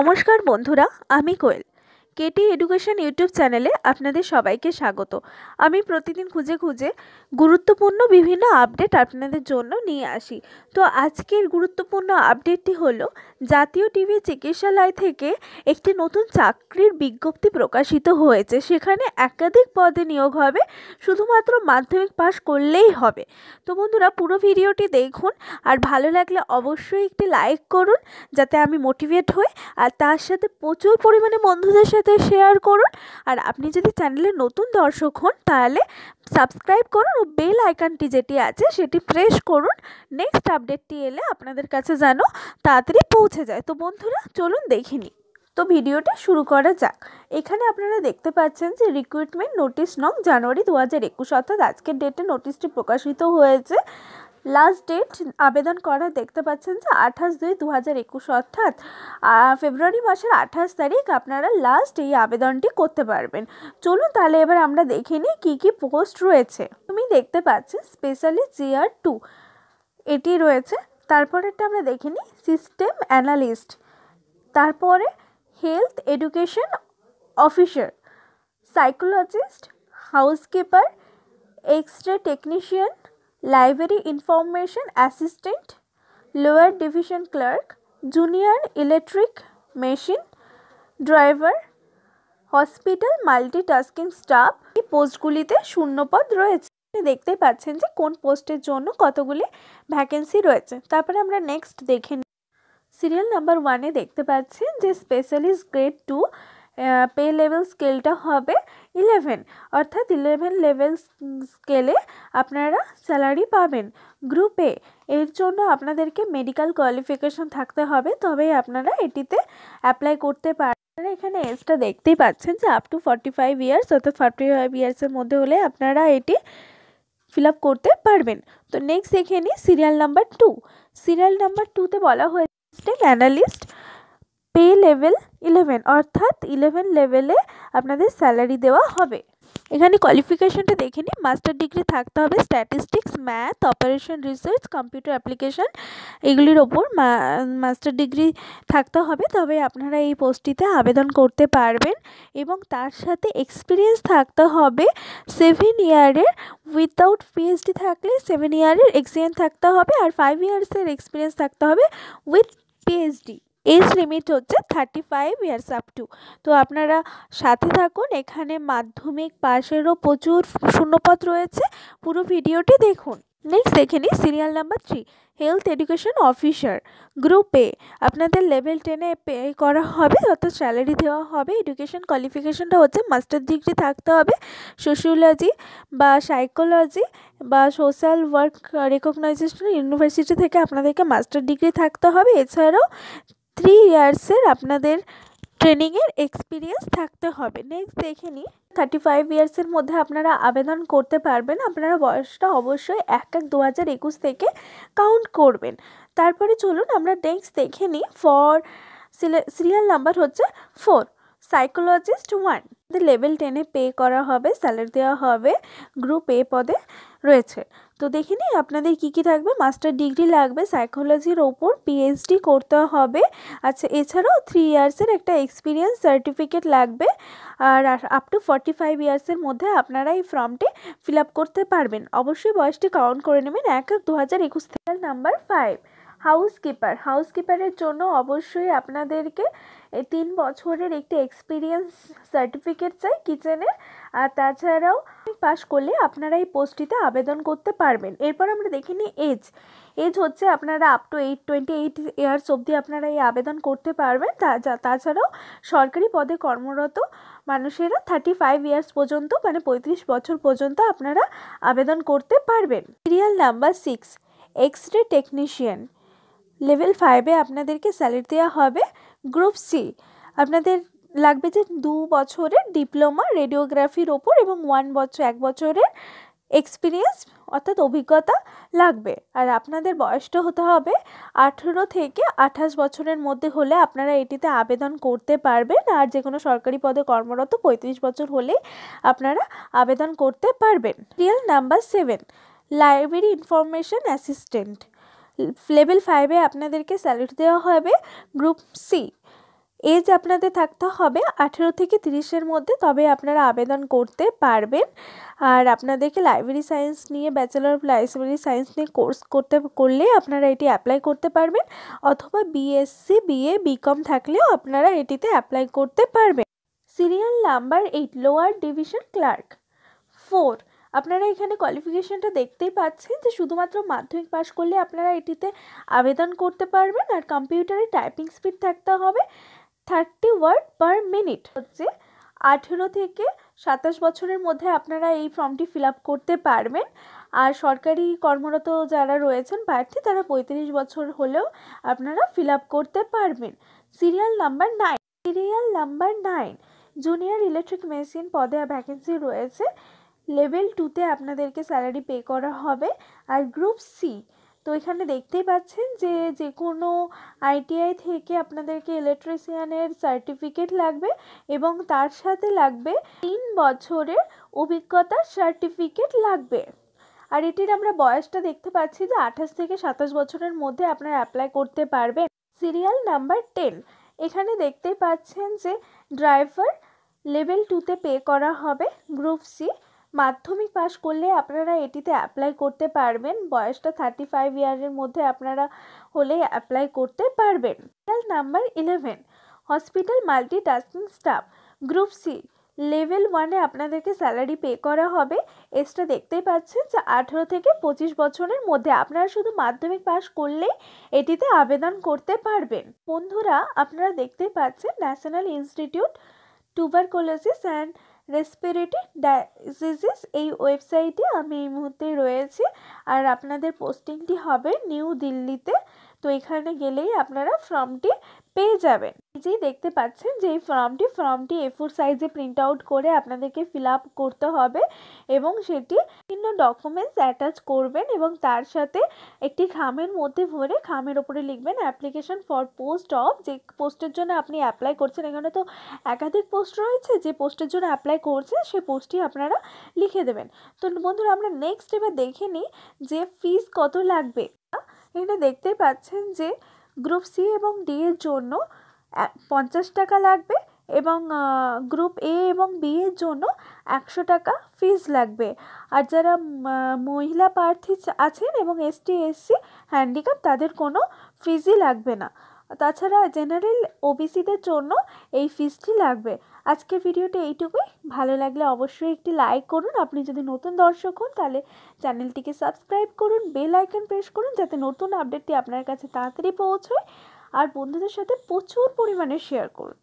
নমস্কার বন্ধুরা আমি কোয়েল কেটি এডুকেশন ইউটিউব চ্যানেলে আপনাদের সবাইকে স্বাগত আমি প্রতিদিন খুঁজে খুঁজে গুরুত্বপূর্ণ বিভিন্ন আপডেট আপনাদের জন্য নিয়ে আসি তো আজকের গুরুত্বপূর্ণ আপডেটটি হলো জাতীয় টিভি চিকিৎসালয় থেকে একটি নতুন চাকরির বিজ্ঞপ্তি প্রকাশিত হয়েছে সেখানে একাধিক পদে নিয়োগ হবে শুধুমাত্র মাধ্যমিক পাস করলেই হবে তো বন্ধুরা পুরো ভিডিওটি দেখুন আর ভালো লাগলে অবশ্যই একটি লাইক করুন যাতে আমি মোটিভেট হই আর তার সাথে প্রচুর পরিমাণে বন্ধুদের সাথে সাথে শেয়ার করুন আর আপনি যদি চ্যানেলে নতুন দর্শক হন তাহলে সাবস্ক্রাইব করুন ও বেল আইকনটি যেটি আছে সেটি প্রেস করুন নেক্সট আপডেটটি এলে আপনাদের কাছে যেন তাড়াতাড়ি পৌঁছে যায় তো বন্ধুরা চলুন দেখিনি তো ভিডিওটা শুরু করা যাক এখানে আপনারা দেখতে পাচ্ছেন যে রিক্রুটমেন্ট নোটিশ নং জানুয়ারি দু হাজার একুশ অর্থাৎ আজকের ডেটে নোটিশটি প্রকাশিত হয়েছে লাস্ট ডেট আবেদন করার দেখতে পাচ্ছেন যে আঠাশ দুই দু হাজার একুশ অর্থাৎ ফেব্রুয়ারি মাসের আঠাশ তারিখ আপনারা লাস্ট এই আবেদনটি করতে পারবেন চলুন তাহলে এবার আমরা দেখে নিই কী কী পোস্ট রয়েছে তুমি দেখতে পাচ্ছি স্পেশালি আর টু এটি রয়েছে তারপরেরটা আমরা দেখে নিই সিস্টেম অ্যানালিস্ট তারপরে health education officer psychologist housekeeper X ray technician library information assistant lower division clerk junior electric machine driver hospital multitasking staff এই পোস্টগুলিতে শূন্যপদ রয়েছে দেখতে পাচ্ছেন যে কোন পোস্টের জন্য কতগুলি ভ্যাকেন্সি রয়েছে তারপরে আমরা নেক্সট দেখে সিরিয়াল নাম্বার ওয়ানে দেখতে পাচ্ছেন যে specialist grade two pay level স্কেলটা হবে ইলেভেন অর্থাৎ ইলেভেন লেভেল স্কেলে আপনারা স্যালারি পাবেন গ্রুপে এর জন্য আপনাদেরকে মেডিকেল কোয়ালিফিকেশন থাকতে হবে তবেই আপনারা এটিতে অ্যাপ্লাই করতে পারেন এখানে এজটা দেখতেই পাচ্ছেন যে up to forty five years অর্থাৎ ফর্টি ফাইভ ইয়ার্সের মধ্যে হলে আপনারা এটি ফিল করতে পারবেন তো নেক্সট দেখে serial number two serial number টুতে বলা হয়েছে অ্যানালিস্ট পে লেভেল ইলেভেন অর্থাৎ ইলেভেন লেভেলে আপনাদের স্যালারি দেওয়া হবে এখানে কোয়ালিফিকেশনটা দেখে নিই মাস্টার ডিগ্রি থাকতে হবে statistics math operation research computer application এগুলির ওপর মাস্টার ডিগ্রি থাকতে হবে তবে আপনারা এই পোস্টটিতে আবেদন করতে পারবেন এবং তার সাথে এক্সপিরিয়েন্স থাকতে হবে সেভেন ইয়ারের উইথাউট পিএইচডি থাকলে সেভেন ইয়ারের এক্সপিরিয়েন্স থাকতে হবে আর ফাইভ ইয়ার্সের এক্সপিরিয়েন্স থাকতে হবে উইথ পিএইচডি এজ লিমিট হচ্ছে thirty five years up to তো আপনারা সাথে থাকুন এখানে মাধ্যমিক পাশেরও প্রচুর শূন্যপথ রয়েছে পুরো ভিডিওটি দেখুন নেক্সট দেখে নিই serial number three health education officer group A আপনাদের লেভেল টেনে পে করা হবে অর্থাৎ স্যালারি দেওয়া হবে এডুকেশন কোয়ালিফিকেশনটা হচ্ছে মাস্টার ডিগ্রি থাকতে হবে সোশিওলজি বা সাইকোলজি বা সোশ্যাল ওয়ার্ক রেকগনাইজেশন ইউনিভার্সিটি থেকে আপনাদেরকে মাস্টার ডিগ্রি থাকতে হবে এছাড়াও থ্রি ইয়ার্সের আপনাদের ট্রেনিংয়ের এক্সপিরিয়েন্স থাকতে হবে নেক্সট দেখে নিই থার্টি ফাইভ ইয়ার্সের মধ্যে আপনারা আবেদন করতে পারবেন আপনারা বয়সটা অবশ্যই এক এক দু হাজার একুশ থেকে কাউন্ট করবেন তারপরে চলুন আমরা নেক্সট দেখে নিই ফর সিরিয়াল নাম্বার হচ্ছে ফোর সাইকোলজিস্ট ওয়ান লেভেল টেনে পে করা হবে স্যালারি দেওয়া হবে গ্রুপ এ পদে রয়েছে তো দেখে নিই আপনাদের কি কি থাকবে মাস্টার ডিগ্রি লাগবে সাইকোলজির ওপর পিএইচডি করতে হবে আচ্ছা এছাড়াও থ্রি ইয়ার্সের একটা এক্সপিরিয়েন্স সার্টিফিকেট লাগবে আর আপ টু ফর্টি ফাইভ ইয়ার্সের মধ্যে আপনারা এই ফর্মটি ফিল আপ করতে পারবেন অবশ্যই বয়সটি কাউন্ট করে নেবেন এক এক দু হাজার একুশ নাম্বার ফাইভ হাউসকিপার হাউসকিপারের জন্য অবশ্যই আপনাদেরকে তিন বছরের একটি এক্সপিরিয়েন্স সার্টিফিকেট চাই কিচেনের আর তাছাড়াও পাশ করলে আপনারা এই পোস্টটিতে আবেদন করতে পারবেন এরপর আমরা দেখে নিই এজ এজ হচ্ছে আপনারা up to eight twenty eight years অবধি আপনারা এই আবেদন করতে পারবেন তাছাড়াও সরকারি পদে কর্মরত মানুষেরা থার্টি ফাইভ ইয়ার্স পর্যন্ত মানে পঁয়ত্রিশ বছর পর্যন্ত আপনারা আবেদন করতে পারবেন serial number six X ray technician level ফাইভে আপনাদেরকে স্যালারি দেওয়া হবে গ্রুপ সি আপনাদের লাগবে যে দু বছরের ডিপ্লোমা রেডিওগ্রাফির ওপর এবং ওয়ান বছর এক বছরের এক্সপিরিয়েন্স অর্থাৎ অভিজ্ঞতা লাগবে আর আপনাদের বয়সটা হতে হবে আঠেরো থেকে আঠাশ বছরের মধ্যে হলে আপনারা এটিতে আবেদন করতে পারবেন আর যে কোনো সরকারি পদে কর্মরত পঁয়ত্রিশ বছর হলেই আপনারা আবেদন করতে পারবেন serial number seven library information assistant level ফাইভে আপনাদেরকে স্যালারি দেওয়া হবে গ্রুপ সি এজ আপনাদের থাকতে হবে আঠেরো থেকে তিরিশের মধ্যে তবে আপনারা আবেদন করতে পারবেন আর আপনাদেরকে লাইব্রেরি সায়েন্স নিয়ে ব্যাচেলর অফ লাইব্রেরি সায়েন্স নিয়ে কোর্স করতে করলে আপনারা এটি অ্যাপ্লাই করতে পারবেন অথবা বিএসসি বিএ বিকম থাকলেও আপনারা এটিতে অ্যাপ্লাই করতে পারবেন serial number eight lower division clerk four আপনারা এখানে কোয়ালিফিকেশানটা দেখতেই পাচ্ছেন যে শুধুমাত্র মাধ্যমিক পাশ করলে আপনারা এটিতে আবেদন করতে পারবেন আর কম্পিউটারে টাইপিং স্পিড থাকতে হবে থার্টি ওয়ার্ড পার মিনিট হচ্ছে আঠেরো থেকে সাতাশ বছরের মধ্যে আপনারা এই ফর্মটি ফিল করতে পারবেন আর সরকারি কর্মরত যারা রয়েছেন প্রার্থী তারা পঁয়ত্রিশ বছর হলেও আপনারা ফিল করতে পারবেন serial number nine serial number nine junior electric machine পদে ভ্যাকেন্সি রয়েছে লেভেল টুতে আপনাদেরকে স্যালারি পে করা হবে আর গ্রুপ সি তো এখানে দেখতেই পাচ্ছেন যে যে কোনো আইটিআই থেকে আপনাদেরকে ইলেকট্রিশিয়ানের সার্টিফিকেট লাগবে এবং তার সাথে লাগবে তিন বছরের অভিজ্ঞতার সার্টিফিকেট লাগবে আর এটির আমরা বয়সটা দেখতে পাচ্ছি যে আঠাশ থেকে সাতাশ বছরের মধ্যে আপনারা অ্যাপ্লাই করতে পারবেন সিরিয়াল নাম্বার টেন এখানে দেখতে পাচ্ছেন যে ড্রাইভার লেভেল টুতে পে করা হবে গ্রুপ সি মাধ্যমিক পাশ করলে আপনারা এটিতে অ্যাপ্লাই করতে পারবেন বয়সটা থার্টি ফাইভ ইয়ারের মধ্যে আপনারা হলে অ্যাপ্লাই করতে পারবেন number eleven hospital multi tasking staff group C level ওয়ানে আপনাদেরকে স্যালারি পে করা হবে এসটা দেখতেই পাচ্ছেন যে আঠেরো থেকে পঁচিশ বছরের মধ্যে আপনারা শুধু মাধ্যমিক পাশ করলেই এটিতে আবেদন করতে পারবেন বন্ধুরা আপনারা দেখতে পাচ্ছেন national institute tuberculosis and respiratory diseases এই ওয়েবসাইটে আমি এই মুহূর্তে রয়েছি আর আপনাদের পোস্টিংটি হবে নিউ দিল্লিতে তো এখানে গেলেই আপনারা ফর্মটি পেয়ে যাবেন নিজেই দেখতে পাচ্ছেন যে এই ফর্মটি ফর্মটি এ ফোর সাইজে প্রিন্ট আউট করে আপনাদেরকে ফিল আপ করতে হবে এবং সেটি বিভিন্ন ডকুমেন্টস অ্যাটাচ করবেন এবং তার সাথে একটি খামের মধ্যে ভরে খামের ওপরে লিখবেন অ্যাপ্লিকেশন ফর পোস্ট অফ যে পোস্টের জন্য আপনি অ্যাপ্লাই করছেন এখানে তো একাধিক পোস্ট রয়েছে যে পোস্টের জন্য অ্যাপ্লাই করছে সে পোস্টটি আপনারা লিখে দেবেন তো বন্ধুরা আমরা নেক্সট এবার দেখে নিই যে ফিস কত লাগবে এখানে দেখতেই পাচ্ছেন যে গ্রুপ সি এবং ডি এর জন্য পঞ্চাশ টাকা লাগবে এবং গ্রুপ এ এবং বি এর জন্য একশো টাকা ফিজ লাগবে আর যারা মহিলা প্রার্থী আছেন এবং এসটি এসসি হ্যান্ডিক্যাপ তাদের কোনো ফিজই লাগবে না তাছাড়া জেনারেল ওবিসিদের জন্য এই ফিজটি লাগবে আজকের ভিডিওটি এইটুকুই ভালো লাগলে অবশ্যই একটি লাইক করুন আপনি যদি নতুন দর্শক হন তাহলে চ্যানেলটিকে সাবস্ক্রাইব করুন বেল আইকন প্রেস করুন যাতে নতুন আপডেটটি আপনার কাছে তাড়াতাড়ি পৌঁছয় আর বন্ধুদের সাথে প্রচুর পরিমাণে শেয়ার করুন